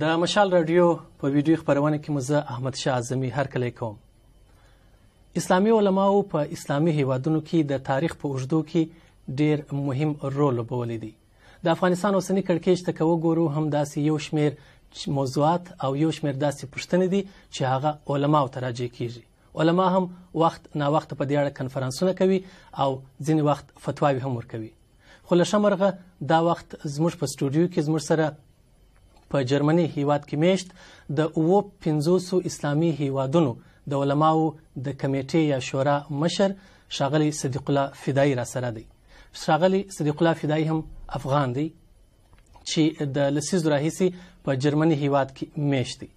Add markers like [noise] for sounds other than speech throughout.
د مشال رادیو په ویډیو خبرونه کې مزه احمد شاه اعظمي هر کله کوم اسلامي علماو په اسلامي هیوادونو کې د تاریخ په اوږدو کې ډیر مهم رول لوبولی دی د افغانستان اوسنی کړکېچ ته کو ګورو هم داسې یو شمیر موضوعات او یو شمیر داسې پوښتنې دي چې هغه علماو ته راځي کیږي علما هم وخت نا وخت په دې اړه کنفرانسونه کوي او ځینې وخت فتواوی هم ورکوي خو لشمرغه دا وخت زموږ په سټوډیو کې زموږ سره په جرمني هیواد کې میشت د اوو 500 اسلامي هیوادونو د علماو د کمیټې یا شورا مشر شاغلی صدیق الله فدای را سره دی شاغلی صدیق الله فدای هم افغان دی چې د لسیز راهیسي په جرمني هیواد کې میشت دی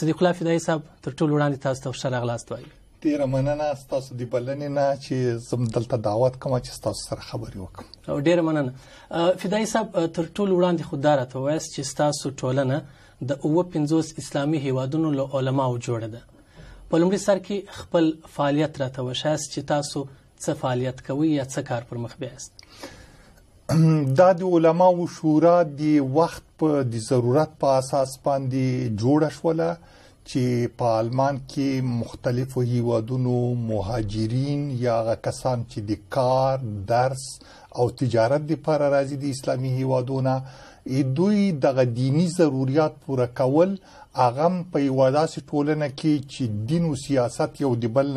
صدیق الله فدای صاحب تر ټولو وړاندې تاسو ته ښه راغلاست وایم ډیره مننه تاسو دی بلنې نه چې زم دلته دعوت کوم چې تاسو سره خبرې وکم او ډیره مننه فدای صاحب تر ټولو وړاندې خدای ته وایس چې تاسو ټولنه د او 50 اسلامي هیوادونو له علماو جوړه ده په لومړي سر کې خپل فعالیت راته وشاس چې تاسو څه فعالیت کوي یا څه کار پر مخ بیاست [clears throat] دا د علماو شورا د وخت په د ضرورت په اساس باندې جوړه شوله چې په آلمان کې مختلفو هیوادونو مهاجرین یا کسان چې د کار درس او تجارت لپاره راځي د اسلامي هیوادونو دوی د دینی ضرورت پوره کول اغم په یواداسي ټولنه کې چې دین او سیاست یو د بل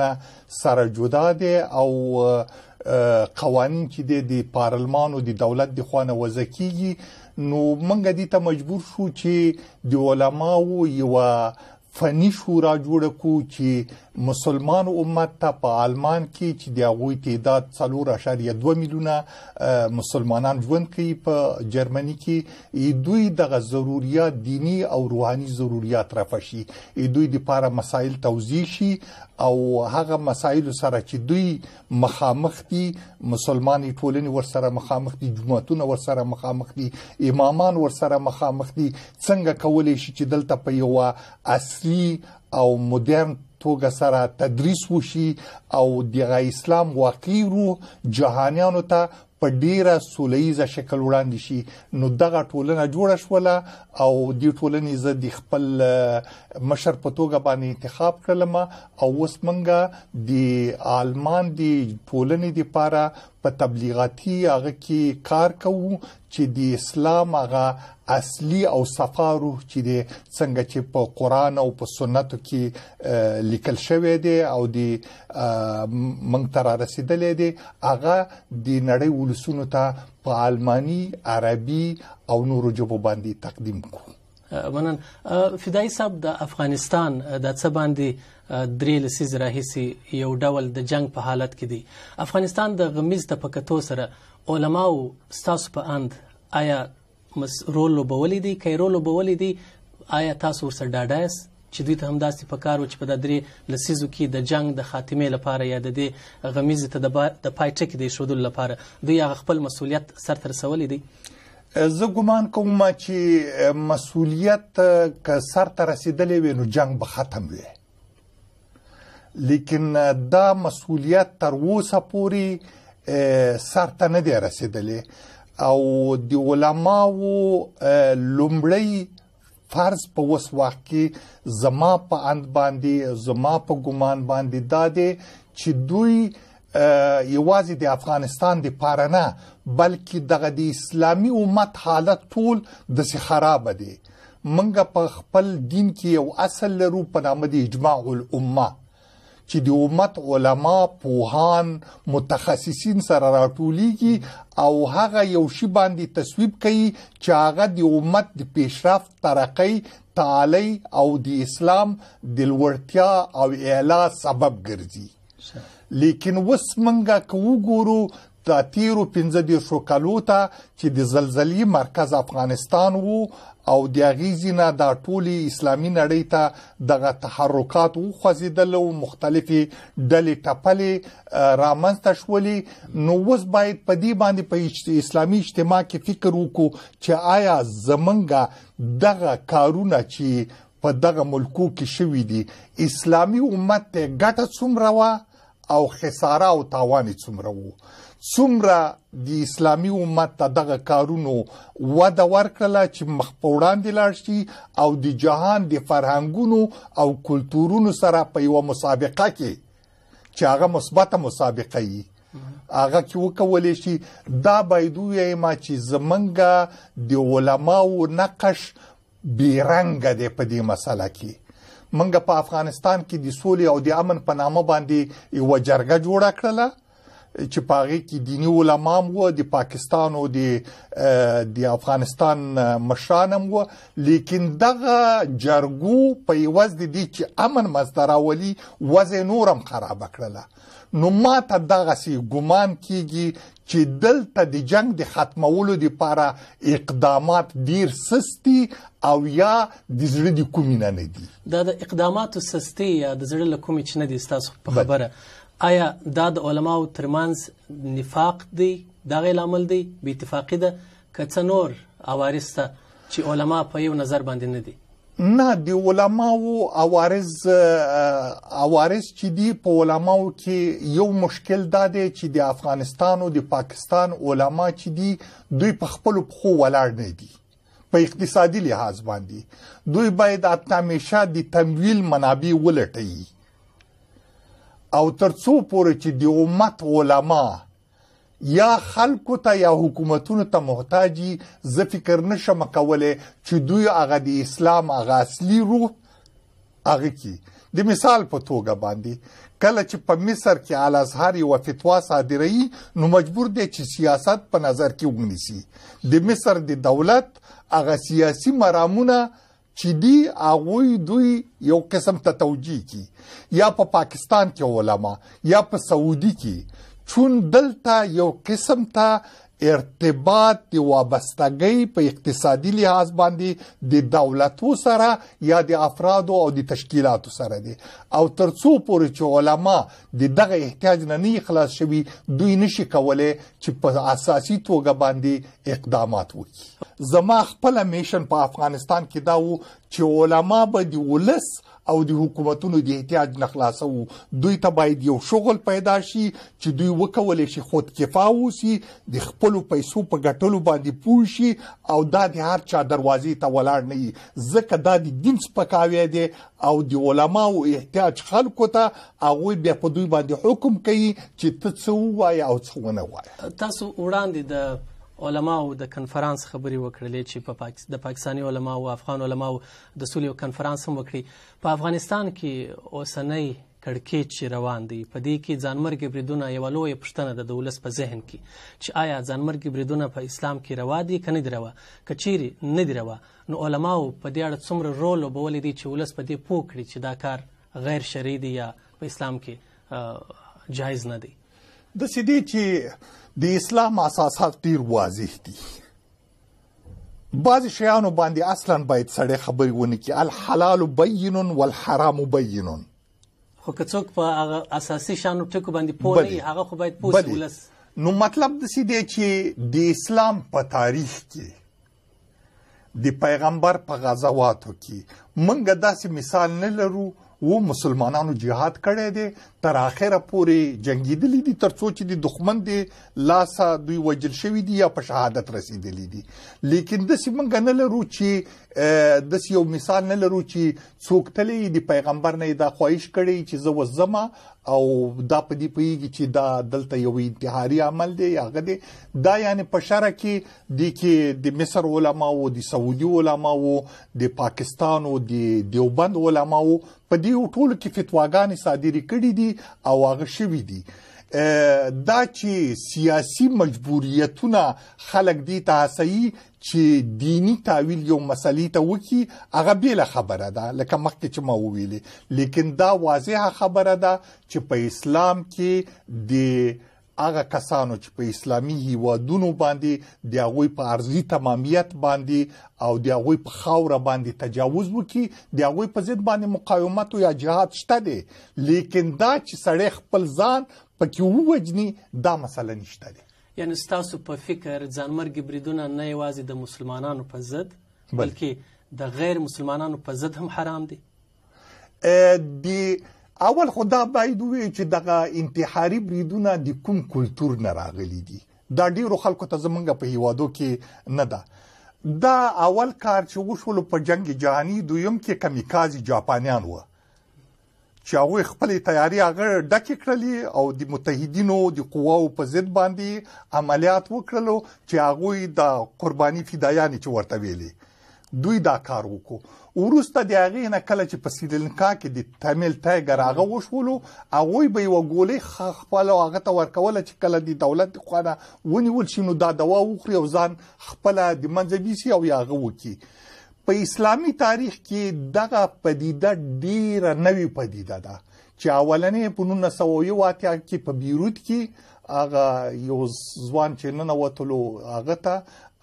سره جدا دي او قوانين چې د پارلمان او د دولت د خوانه وزکیږي نو موږ دې ته مجبور شو چې د علماو یو فنی شورا جوړ کو چې مسلمان امت ته په آلمان کې چې د هغه تعداد 3.2 میلیونه مسلمانان ژوند کوي په جرمني کې دوی د ضرورت دینی او روحاني ضرورت رافشي دوی د لپاره مسایل توضیح شي او هغه مسایل سره چې دوی مخامخ دي مسلمانۍ ټولنې ورسره مخامخ دي جماعتونه ورسره مخامخ دي امامان ورسره مخامخ دي څنګه کولای شي چې دلته په یو اصلي او مدرن توګه سره تدریس وشي او د اسلام واقعي روح جهانيانو ته په ډیره سولېزه شکل وړاندې شي نو دغه ټولنه جوړه شوله او د ټولنې زه د خپل مشر په توګه باندې انتخاب کړم او اوس منګه د عالمان د ټولنې لپاره په تبلیغاتي هغه کې کار کوو چې د اسلام هغه اصلي او صفارو چې د څنګه چې په قران او په سنتو کې لیکل شوی دی او د منګ تر رسیدلې دی هغه د نړۍ ولسونو ته په آلماني عربي او نورو ژبو باندې تقدیم کوو منن فدای صاحب د افغانستان د څه باندې درې لسیز راهیسي یو ډول د جنگ په حالت کې دی افغانستان د غمیز د پکتو سره علماو ستاسو په اند آیا مس رول لوبولی دی کای رول لوبولی دی آیا تاسو ورسره ډاډایس چې دوی ته هم داسې په کار و چې په د درې لسیزو کې د جنگ د خاتمې لپاره یا د دې غمیزې ته د پای ټکي د ایښودلو لپاره دوی هغه خپل مسولیت سرته رسولی دی زه ګومان کوم چې مسولیت که سرته رسیدلی وي نو جنگ به ختم وي لیکن دا مسولیت تر اوسه پورې سرته نه دی رسیدلی او د علماو لومړی فرض په وس وخت کې زما په اند باندې زما په ګمان باندې دا دی چې دوی یوازې د افغانستان د پاره نه بلکې دغه د اسلامي امت حالت ټول د سي خراب دي منګه په خپل دین کې یو اصل لرو په نامه د اجماع الامه چې د امت علما پوهان متخصصین سره راټولېږي او هغه یو شی باندې تصویب کوي چې هغه د امت د پیشرفت ترقې تعالی او د اسلام د لوړتیا او اعلی سبب ګرځي لیکن وس منګه کو ګورو د تیرو 15 د شو کالو ته چې د زلزلې مرکز افغانستان وو او د غیزینه د ټولي اسلامي نړۍ ته دغه تحرکات او خوځیدل او مختلفي ډلې ټپلې رامنځته شولې نو وس باید په دې باندې په اسلامي اجتماع کې فکر وکړو چې آیا زمونږه دغه کارونه چې په دغه ملکو کې شوې دي اسلامي امت ته ګټه څومره وا او خساره او تاوان څومره وو سمره د اسلامي امت ته دغه کارونو وده ورکړه چې مخ په وړاندې لاړ شي او د جهان د فرهنګونو او کلتورونو سره په یو مسابقه کې چې هغه مثبته مسابقه وي هغه کې وکولې شي دا بایدو یې ما چې زمنګ د علماو نقش بیرنګ دی په دې مسله کې منګه په افغانستان کې د سولې او د امن په نامه باندې یو جرګه جوړه کړله چې پاغي کې دینی علما وو د پاکستان او د د افغانستان مشانم وو لیکن دغه جرګو په یوز د دې چې امن مستراولي وځ نورم خراب کړله نو ماته دغه سي ګمان کیږي چې دلته د جنگ د ختمولو لپاره اقدامات ډیر سستي او یا د زړه د کومینه نه دي دا د اقداماتو سستي یا د زړه لکومې چې نه دي تاسو په خبره آیا دا د علماو ترمنځ نفاق دی دا غیر عمل دی به اتفاقی ده که څه نور اوارسته چې علما په یو نظر باندې نه دي نه دی علماو اوارز اوارز چې دی په علماو کې یو مشکل دا دی چې د افغانستان او د پاکستان علما چې دی دوی په خپل خو ولاړ نه دي په اقتصادي لحاظ باندې دوی باید اته همیشه د تمویل منابع ولټي او ترڅو پورې چې د امت علما یا خلکو ته یا حکومتونو ته محتاجي زه فکر نشم کوله چې دوی هغه د اسلام هغه اصلي روح هغه کی د مثال په توګه باندې کله چې په مصر کې اعلی ازهر یو فتوا صادرې نو مجبور دی چې سیاست په نظر کې ونیسي د مصر د دولت هغه سیاسي مرامونه چې دی هغه دوی یو قسم ته توجیه کی یا په پا پاکستان کې علما یا په سعودي کې چون دلته یو قسم ته ارتباط دی وابستګۍ په اقتصادي لحاظ باندې د دولتو سره یا د افرادو او د تشکیلاتو سره دی او ترڅو پورې چې علما د دغه احتیاج نه نه خلاص شوي دوی نشي کولای چې په اساسي توګه باندې اقدامات وکړي زما خپل میشن په افغانستان کې دا و چې علما به د ولس او د حکومتونو د احتیاج نه خلاصو دوی ته باید یو شغل پیدا شي چې دوی وکول شي خود کفا وسی د خپل پیسو په ګټلو باندې پوه شي او دا د هر چا دروازې ته ولاړ نه ځکه دا د دین سپکاوی دی او د علماو احتیاج خلکو ته هغه بیا په دوی باندې حکم کوي چې تاسو وای او څه ونه وای تاسو وړاندې د علماو د کنفرانس خبري وکړلې چې په پاکستان د پاکستاني علماو او افغان علماو د سولې کنفرانس هم وکړي په افغانستان کې اوسنۍ کړکېچ چې روان دی په دې کې ځانمرګي بریدونه یو لوی پښتنه د دولت په ذهن کې چې آیا ځانمرګي بریدونه په اسلام کې روا دي کنه دی روا کچيري نه دی روا نو علماو په دې اړه څومره رول وبول دي چې ولس په دې پوکړي چې دا کار غیر شرعي دی یا په اسلام کې جایز نه دی د سدي چې د اسلام اساسات ډیر واضح دي بعض شیانو باندې اصلا باید سړی خبرې ونه کړي الحلال بین والحرام بین خو که څوک په هغه اساسي شانو ټکو باندې پوه نه هغه خو باید پوه ولس نو مطلب د سیده چې د اسلام په تاریخ کې د پیغمبر په غزواتو کې منګه داسې مثال نه لرو و مسلمانانو جهاد کړی دی تر اخره پورې جنگیدلی دي ترڅو چې د دښمن دی لاسا دوی وجل شوی دي یا په شهادت رسیدلی دي لیکن د سیمنګ نه لرو چې د یو مثال نه لرو چې څوک تلې دی پیغمبر نه دا خواهش کړی چې زه وزما او دا په دې پیږي چې دا دلته یو انتحاري عمل دی هغه دی دا یعنی په شرع کې د کې د مصر علما او د سعودي علما او د پاکستان او د دیوبند علما او په دې ټولو کې فتواګانې صادري کړې دي او هغه شوي دي دا چې سیاسي مجبوریتونه خلک دي تاسي چې دینی تعویل یو مسلې ته وکی هغه بیل خبره ده لکه مخکې چې ما وویلې لیکن دا واضحه خبره ده چې په اسلام کې د هغه کسانو چې په اسلامي هیوادونو باندې د هغه په ارزي تمامیت باندې او د هغه په خاوره باندې تجاوز وکي د هغه په ضد باندې مقاومت او یا جهاد شته دي لیکن دا چې سړی خپل ځان پکې ووجني دا مسله نشته ده یعنی ستاسو په فکر ځانمرګي بریدونه نه یوازې د مسلمانانو په ضد بلکې د غیر مسلمانانو په ضد هم حرام دي د اول خدا باید وی چې دغه انتحاري بریدونه د کوم کلچر نه راغلي دي دا ډیرو خلکو ته زمونږ په هیوادو کې نه ده دا اول کار چې وشول په جنگ جهانی دویم کې کمیکازي جاپانیان وو چې هغه خپل تیاری هغه ډکې کړلې او د متحدینو د قواو په ضد باندې عملیات وکړلو چې هغه د قرباني فدایان چې ورته ویلي دوی دا کار وکړو ورسته د هغه نه کله چې په سیدلنکا کې د تامل ټایګر هغه وشولو هغه به وګولې خپل هغه ته ورکول چې کله د دولت خوانه ونیول شي نو دا دوا وخوري او ځان خپل د منځبيسي او یاغه وکړي په اسلامي تاریخ کې دغه پدیده ډیره نوي پدیده ده چې اولنې په 1901 واقعیا کې په بیروت کې اغه یو ځوان چې نن وټلو اغه ته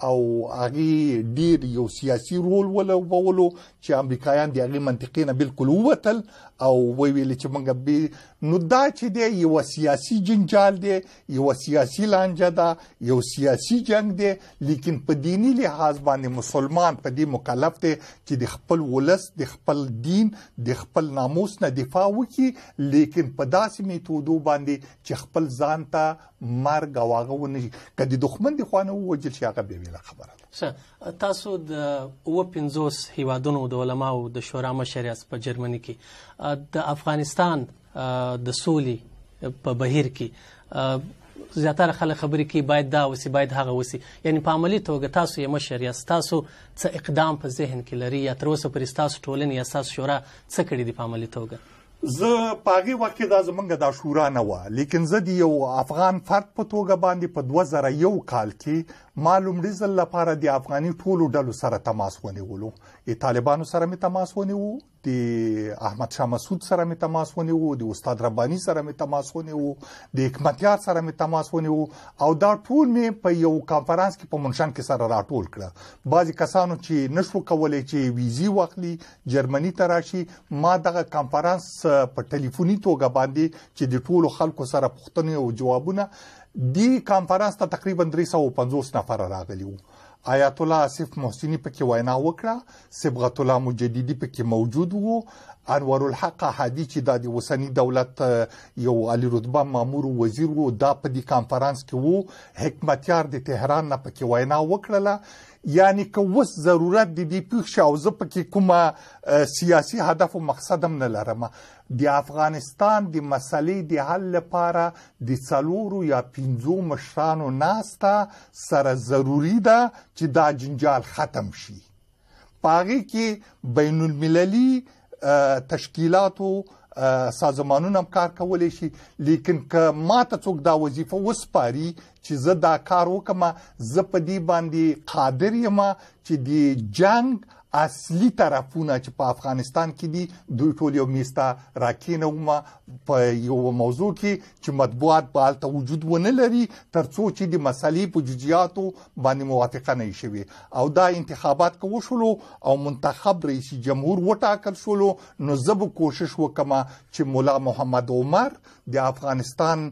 او هغه ډیر یو سیاسي رول ولوبولو چې امریکایان د هغه منطقې نه بالکل ووتل او ویل چې موږ به نو دا چې دی یو سیاسي جنجال دی یو سیاسي لانجه ده یو سیاسي جنگ دی لیکن په دینی لحاظ باندې مسلمان په دې مکلف دی چې د خپل ولس د خپل دین د خپل ناموس نه دفاع وکړي لیکن په داسې میتودو باندې چې خپل ځان ته مرګ واغو نه کدي دښمن دی خو نه وجل شي هغه به قبیله خبره ده تاسو د و 50 هیوادونو د علماو د شورا مشر په جرمني کې د افغانستان د سولې په بهیر کې زیاتره خلک خبرې کوي باید دا وسی باید هغه وسی یعنی په عملی توګه تاسو یې مشر یا تاسو څه اقدام په ذهن کې لري یا تر اوسه پر تاسو ټولنې یا تاسو شورا څه کړی دی په عملی توګه زه پاغي وخت دا زمونږ د شورا نه و لیکن زه د یو افغان فرد په توګه باندې په 2001 کال کې ما لومړي ځل لپاره د افغاني ټولو ډلو سره تماس ونیولو د طالبانو سره می تماس ونیو د احمد شاه مسعود سره می تماس ونیو د استاد ربانی سره می تماس ونیو د حکمتیار سره می تماس ونیو او دا ټول می په یو کانفرنس کې په منشن کې سره راټول کړه بعضی کسانو چې نشو کولای چې ویزی واخلي جرمني ته راشي ما دغه کانفرنس په ټلیفوني توګه باندې چې د ټولو خلکو سره پوښتنې او جوابونه دی کانفرنس ته تقریبا 350 نفر راغلي وو آیت الله اسف محسنی پکې وینا وکړه صبغت الله مجددی پکې موجود وو انور الحق حادی چې د وسنی دولت یو عالی رتبه مامور وزیر وو دا په دې کانفرنس کې وو حکمتیار د تهران نه پکې وینا وکړه یعنی که وس ضرورت د دې پیښ شاو زه پکې کومه سیاسي هدف او مقصد هم نه لرم د افغانستان د مسلې د حل لپاره د څلورو یا پنځو مشرانو ناستا سره ضروری ده چې دا جنجال ختم شي پاغي کې بین المللي تشکیلاتو سازمانونه هم کار کولی شي لیکن که ماته څوک دا وظیفه وسپاري چې زه دا کار وکم زه په دې باندې قادر یم چې د جنگ اصلي طرفونه چې په افغانستان کې دي دوی ټول یو میستا راکینومه په یو موضوع کې چې مطبوعات په حالت وجود ونه لري ترڅو چې د مسلې په جزئیاتو باندې موافقه نه شي او دا انتخابات کو شلو او منتخب رئیس جمهور وټاکل شلو نو زب کوشش وکما چې مولا محمد عمر د افغانستان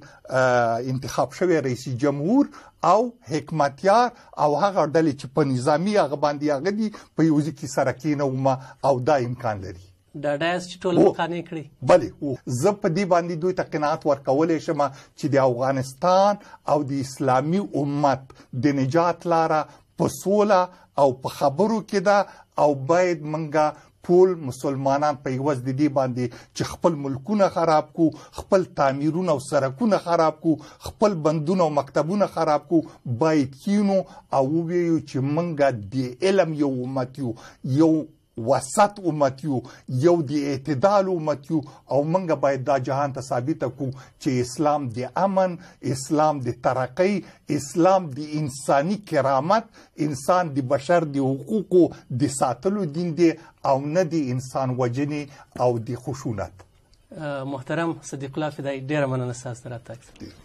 انتخاب شوی رئیس جمهور او حکمتیار او هغه ډلې چې په نظامی هغه باندې هغه دي په یوځ کې سره کې نه ومه او دا امکان لري د ډایس چې ټول مخانه کړی بله زه په دې باندې دوی ته قناعت ورکولې شم چې د افغانستان او د اسلامي امت د نجات لاره په سوله او په خبرو کې دا او باید منګه ټول مسلمانان په یوز د دې باندې چې خپل ملکونه خراب کو خپل تعمیرونه او سرکونه خراب کو خپل بندونه او مکتبونه خراب کو باید کینو او ویو چې منګه د علم یو امت یو وسط امت یو یو د اعتدال امت یو او منګه باید دا جهان ته ثابت کو چې اسلام د امن اسلام د ترقی اسلام د انساني کرامت انسان د بشر د حقوقو د ساتلو دین دی او نه د انسان وجنی او د خشونت محترم صدیق الله فدای ډیر مننه ساز درته